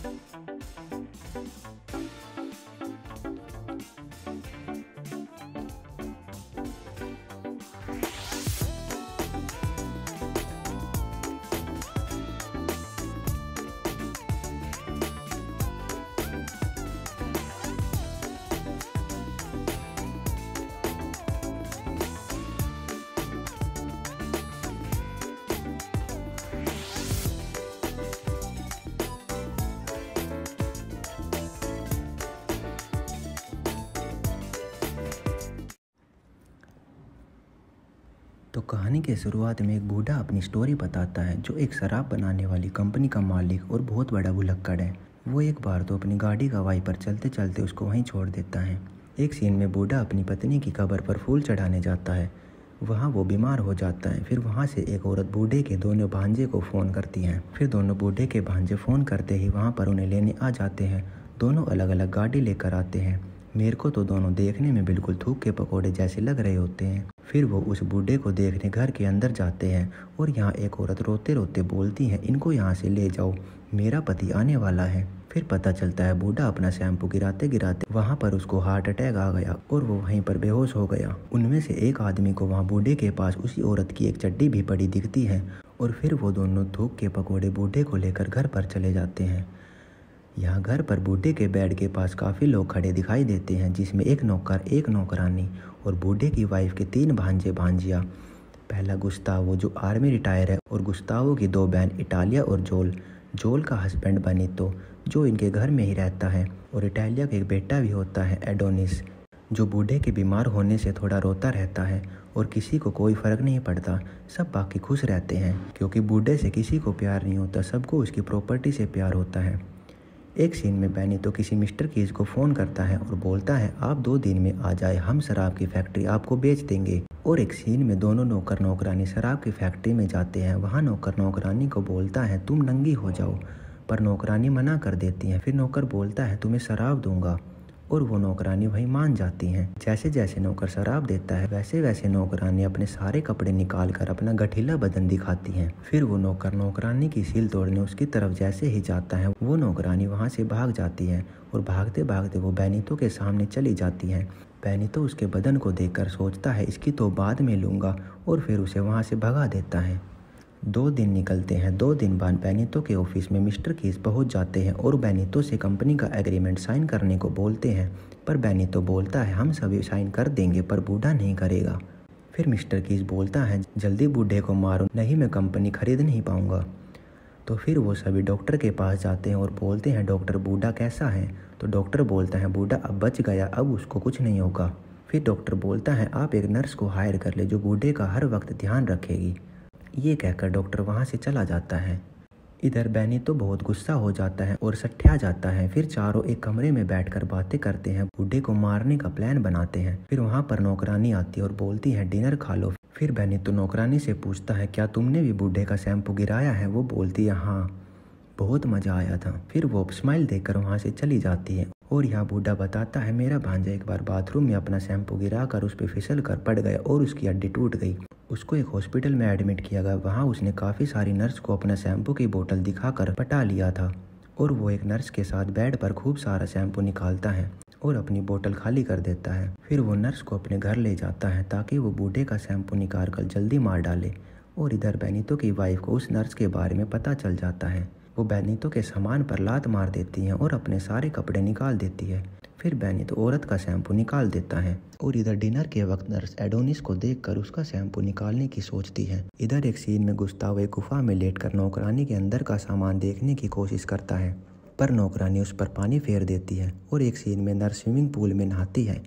Thank you. तो कहानी के शुरुआत में एक बूढ़ा अपनी स्टोरी बताता है जो एक शराब बनाने वाली कंपनी का मालिक और बहुत बड़ा भुलक्कड़ है वो एक बार तो अपनी गाड़ी का वाई पर चलते चलते उसको वहीं छोड़ देता है एक सीन में बूढ़ा अपनी पत्नी की कबर पर फूल चढ़ाने जाता है वहाँ वो बीमार हो जाता है फिर वहाँ से एक औरत बूढ़े के दोनों भांजे को फ़ोन करती हैं फिर दोनों बूढ़े के भांजे फ़ोन करते ही वहाँ पर उन्हें लेने आ जाते हैं दोनों अलग अलग गाड़ी लेकर आते हैं मेरे को तो दोनों देखने में बिल्कुल थूक के पकौड़े जैसे लग रहे होते हैं फिर वो उस बूढ़े को देखने घर के अंदर जाते हैं और यहाँ एक औरत रोते रोते बोलती है इनको यहाँ से ले जाओ मेरा पति आने वाला है फिर पता चलता है बूढ़ा अपना शैम्पू गिराते गिराते वहाँ पर उसको हार्ट अटैक आ गया और वो वहीं पर बेहोश हो गया उनमें से एक आदमी को वहाँ बूढ़े के पास उसी औरत की एक चड्डी भी पड़ी दिखती है और फिर वो दोनों धूप के पकौड़े बूढ़े को लेकर घर पर चले जाते हैं यहाँ घर पर बूढ़े के बेड के पास काफी लोग खड़े दिखाई देते हैं जिसमें एक नौकर एक नौकरानी और बूढ़े की वाइफ के तीन भांजे भांजिया पहला गुस्तावो जो आर्मी रिटायर है और गुस्तावो की दो बहन इटालिया और जोल जोल का हस्बैंड बनी तो जो इनके घर में ही रहता है और इटालिया का एक बेटा भी होता है एडोनिस जो बूढ़े के बीमार होने से थोड़ा रोता रहता है और किसी को कोई फ़र्क नहीं पड़ता सब बाकी खुश रहते हैं क्योंकि बूढ़े से किसी को प्यार नहीं होता सबको उसकी प्रॉपर्टी से प्यार होता है एक सीन में बैनी तो किसी मिस्टर कीज को फ़ोन करता है और बोलता है आप दो दिन में आ जाए हम शराब की फैक्ट्री आपको बेच देंगे और एक सीन में दोनों नौकर नौकरानी शराब की फैक्ट्री में जाते हैं वहाँ नौकर नौकरानी को बोलता है तुम नंगी हो जाओ पर नौकरानी मना कर देती है फिर नौकर बोलता है तुम्हें शराब दूंगा और वो नौकरानी वही मान जाती हैं जैसे जैसे नौकर शराब देता है वैसे वैसे नौकरानी अपने सारे कपड़े निकाल कर अपना गठीला बदन दिखाती हैं फिर वो नौकर नौकरानी की सील तोड़ने उसकी तरफ जैसे ही जाता है वो नौकरानी वहाँ से भाग जाती है और भागते भागते वो बैनितों के सामने चली जाती है बैनीतो उसके बदन को देखकर सोचता है इसकी तो बाद में लूँगा और फिर उसे वहाँ से भगा देता है दो दिन निकलते हैं दो दिन बाद बेनीतो के ऑफिस में मिस्टर केस पहुंच जाते हैं और बैनितों से कंपनी का एग्रीमेंट साइन करने को बोलते हैं पर बैनितो बोलता है हम सभी साइन कर देंगे पर बूढ़ा नहीं करेगा फिर मिस्टर केस बोलता है जल्दी बूढ़े को मारो नहीं मैं कंपनी खरीद नहीं पाऊँगा तो फिर वो सभी डॉक्टर के पास जाते हैं और बोलते हैं डॉक्टर बूढ़ा कैसा है तो डॉक्टर बोलता है बूढ़ा अब बच गया अब उसको कुछ नहीं होगा फिर डॉक्टर बोलता है आप एक नर्स को हायर कर ले जो बूढ़े का हर वक्त ध्यान रखेगी ये कहकर डॉक्टर वहाँ से चला जाता है इधर बैनी तो बहुत गुस्सा हो जाता है और सठ्या जाता है फिर चारों एक कमरे में बैठकर बातें करते हैं बूढ़े को मारने का प्लान बनाते हैं फिर वहाँ पर नौकरानी आती है और बोलती है डिनर खा लो फिर बैनी तो नौकरानी से पूछता है क्या तुमने भी बूढ़े का शैम्पू गिराया है वो बोलती है हाँ बहुत मज़ा आया था फिर वो स्माइल देकर वहाँ से चली जाती है और यहाँ बूढ़ा बताता है मेरा भांजा एक बार बाथरूम में अपना शैम्पू गिरा कर उस पर फिसल कर पड़ गया और उसकी हड्डी टूट गई उसको एक हॉस्पिटल में एडमिट किया गया वहाँ उसने काफ़ी सारी नर्स को अपना शैम्पू की बोतल दिखाकर पटा लिया था और वो एक नर्स के साथ बेड पर खूब सारा शैम्पू निकालता है और अपनी बोतल खाली कर देता है फिर वो नर्स को अपने घर ले जाता है ताकि वो बूढ़े का शैम्पू निकाल कर जल्दी मार डाले और इधर बैनितों की वाइफ को उस नर्स के बारे में पता चल जाता है वो बैनितों के सामान पर लात मार देती है और अपने सारे कपड़े निकाल देती है फिर बैनित तो औरत का शैम्पू निकाल देता है और इधर डिनर के वक्त नर्स एडोनिस को देखकर उसका शैम्पू निकालने की सोचती है इधर एक सीन में घुसता हुए गुफा में लेटकर नौकरानी के अंदर का सामान देखने की कोशिश करता है पर नौकरानी उस पर पानी फेर देती है और एक सीन में नर्स स्विमिंग पूल में नहाती है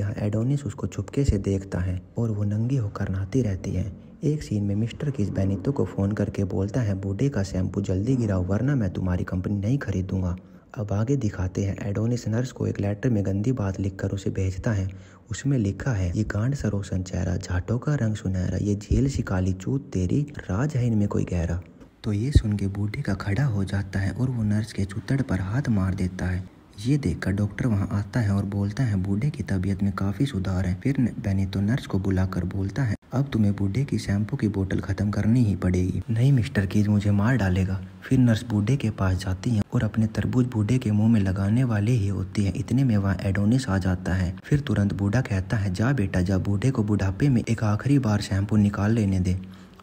यहाँ एडोनिस उसको छुपके से देखता है और वो नंगी होकर नहाती रहती है एक सीन में मिस्टर किस बेनितो को फ़ोन करके बोलता है बूढ़े का शैम्पू जल्दी गिराओ वरना मैं तुम्हारी कंपनी नहीं खरीदूंगा अब आगे दिखाते हैं एडोनिस नर्स को एक लेटर में गंदी बात लिखकर उसे भेजता है उसमें लिखा है ये गांड सरोसन चेहरा झाटों का रंग सुनहरा ये झेल सी काली चूत तेरी राज है इनमें कोई गहरा तो ये सुन के बूढ़े का खड़ा हो जाता है और वो नर्स के चुतड़ पर हाथ मार देता है ये देखकर डॉक्टर वहाँ आता है और बोलता है बूढ़े की तबीयत में काफ़ी सुधार है फिर बेनी नर्स को बुलाकर बोलता है अब तुम्हें बूढ़े की शैम्पू की बोतल ख़त्म करनी ही पड़ेगी नहीं मिस्टर कीज मुझे मार डालेगा फिर नर्स बूढ़े के पास जाती है और अपने तरबूज बूढ़े के मुंह में लगाने वाले ही होती है इतने में वहाँ एडोनिस आ जाता है फिर तुरंत बूढ़ा कहता है जा बेटा जा बूढ़े को बुढ़ापे में एक आखिरी बार शैम्पू निकाल लेने दे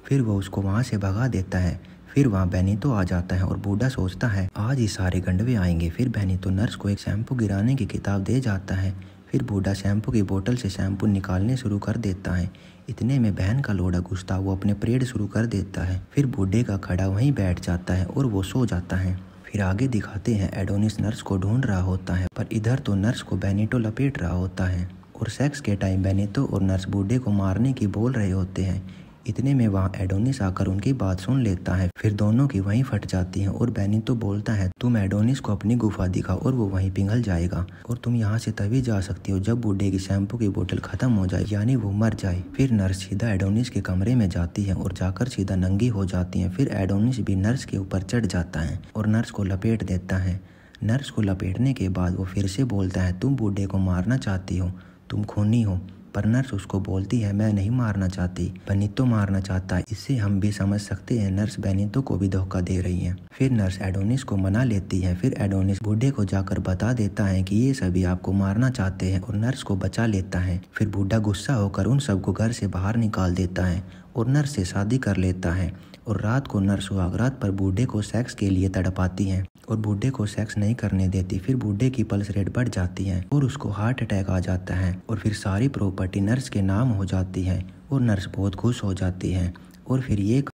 फिर वो उसको वहाँ से भगा देता है फिर वहाँ तो आ जाता है और बूढ़ा सोचता है आज ही सारे गंडवे आएंगे फिर तो नर्स को एक शैम्पू गिराने की किताब दे जाता है फिर बूढ़ा शैम्पू की बोतल से शैम्पू निकालने शुरू कर देता है इतने में बहन का लोड़ा घुसता वो अपने परेड शुरू कर देता है फिर बूढ़े का खड़ा वहीं बैठ जाता है और वो सो जाता है फिर आगे दिखाते हैं एडोनिस नर्स को ढूंढ रहा होता है पर इधर तो नर्स को बेनेटो लपेट रहा होता है और सेक्स के टाइम बेनेटो और नर्स बूढ़े को मारने की बोल रहे होते हैं इतने में वहाँ एडोनिस आकर उनकी बात सुन लेता है फिर दोनों की वहीं फट जाती है और बैनी तो बोलता है तुम एडोनिस को अपनी गुफा दिखाओ और वो वहीं पिघल जाएगा और तुम यहाँ से तभी जा सकती हो जब बूढ़े की शैम्पू की बोतल खत्म हो जाए यानी वो मर जाए फिर नर्स सीधा एडोनिस के कमरे में जाती है और जाकर सीधा नंगी हो जाती है फिर एडोनिस भी नर्स के ऊपर चढ़ जाता है और नर्स को लपेट देता है नर्स को लपेटने के बाद वो फिर से बोलता है तुम बूढ़े को मारना चाहती हो तुम खूनी हो पर नर्स उसको बोलती है मैं नहीं मारना चाहती बनीतो मारना चाहता है इससे हम भी समझ सकते हैं नर्स बेनितो को भी धोखा दे रही है फिर नर्स एडोनिस को मना लेती है फिर एडोनिस बूढ़े को जाकर बता देता है कि ये सभी आपको मारना चाहते हैं और नर्स को बचा लेता है फिर बूढ़ा गुस्सा होकर उन सबको घर से बाहर निकाल देता है और नर्स से शादी कर लेता है और रात को नर सुहागरात पर बूढ़े को सेक्स के लिए तड़पाती हैं और बूढ़े को सेक्स नहीं करने देती फिर बूढ़े की पल्स रेट बढ़ जाती है और उसको हार्ट अटैक आ जाता है और फिर सारी प्रॉपर्टी नर्स के नाम हो जाती है और नर्स बहुत खुश हो जाती है और फिर ये